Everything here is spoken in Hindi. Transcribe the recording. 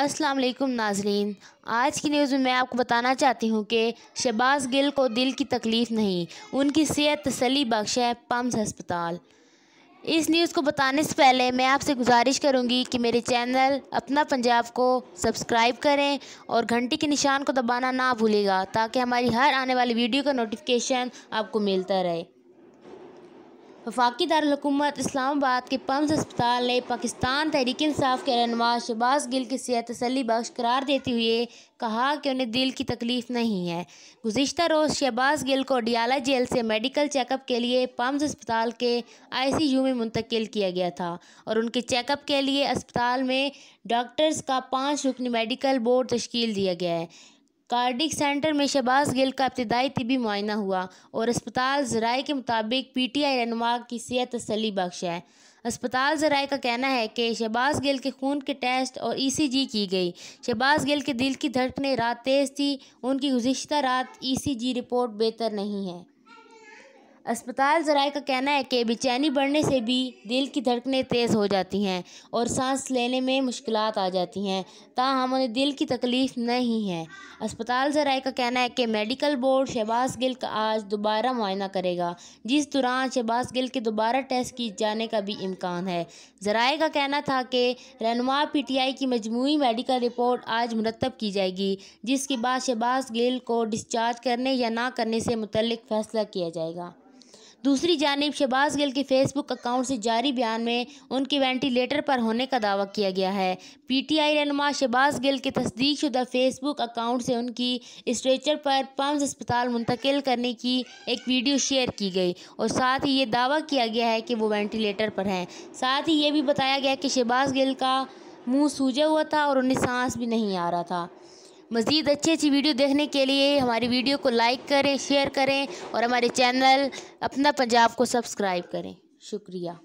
अस्सलाम वालेकुम नाजरीन आज की न्यूज़ में मैं आपको बताना चाहती हूँ कि शहबाज़ गिल को दिल की तकलीफ़ नहीं उनकी सेहत तसली बख्श है पम्स अस्पताल इस न्यूज़ को बताने से पहले मैं आपसे गुजारिश करूँगी कि मेरे चैनल अपना पंजाब को सब्सक्राइब करें और घंटी के निशान को दबाना ना भूलेगा ताकि हमारी हर आने वाली वीडियो का नोटिफिकेशन आपको मिलता रहे वफाकी दारकूमत इस्लामाबाद के पम्स अस्पताल ने पाकिस्तान तहरीक इंसाफ के रहनमा शबाज गिल की सेहत तसली बख्श करार देते हुए कहा कि उन्हें दिल की तकलीफ़ नहीं है गुज्तर रोज़ शहबाज गिल को डियाला जेल से मेडिकल चेकअप के लिए पम्स अस्पताल के आई सी यू में मुंतकिल किया गया था और उनके चेकअप के लिए अस्पताल में डॉक्टर्स का पाँच रुकनी मेडिकल बोर्ड तश्कील दिया गया है कार्डिक सेंटर में शहबाज गिल का इब्तदाई तबी मुआयना हुआ और अस्पताल ज़राए के मुताबिक पी टी आई रहनुमा की सेहत तसली बख्श है अस्पताल ज़राए का कहना है कि शहबाज गिल के खून के टेस्ट और ई सी जी की गई शहबाज गिल के दिल की धड़कने रात तेज़ थी उनकी गुज्तर रात ई सी जी रिपोर्ट बेहतर नहीं है अस्पताल जराए का कहना है कि बेचैनी बढ़ने से भी दिल की धड़कनें तेज़ हो जाती हैं और सांस लेने में मुश्किल आ जाती हैं ताहम उन्हें दिल की तकलीफ़ नहीं है अस्पताल जराए का कहना है कि मेडिकल बोर्ड शहबाज गिल का आज दोबारा मुआयना करेगा जिस दौरान शहबाज गिल के दोबारा टेस्ट किए जाने का भी इम्कान है जराए का कहना था कि रहनुमा पी टी आई की मजमू मेडिकल रिपोर्ट आज मुरतब की जाएगी जिसके बाद शहबाज गिल को डिस्चार्ज करने या ना करने से मुतल फैसला किया जाएगा दूसरी जानब शहबाज गिल के फेसबुक अकाउंट से जारी बयान में उनके वेंटिलेटर पर होने का दावा किया गया है पी टी आई रहनम शहबाज गिल के तस्दीक शुदा फेसबुक अकाउंट से उनकी स्ट्रेचर पर पम्स अस्पताल मुंतकिल करने की एक वीडियो शेयर की गई और साथ ही ये दावा किया गया है कि वो वेंटिलेटर पर हैं साथ ही ये भी बताया गया कि शहबाज गिल का मुँह सूझा हुआ था और उन्हें सांस भी नहीं आ रहा था मज़ीद अच्छी अच्छी वीडियो देखने के लिए हमारी वीडियो को लाइक करें शेयर करें और हमारे चैनल अपना पंजाब को सब्सक्राइब करें शुक्रिया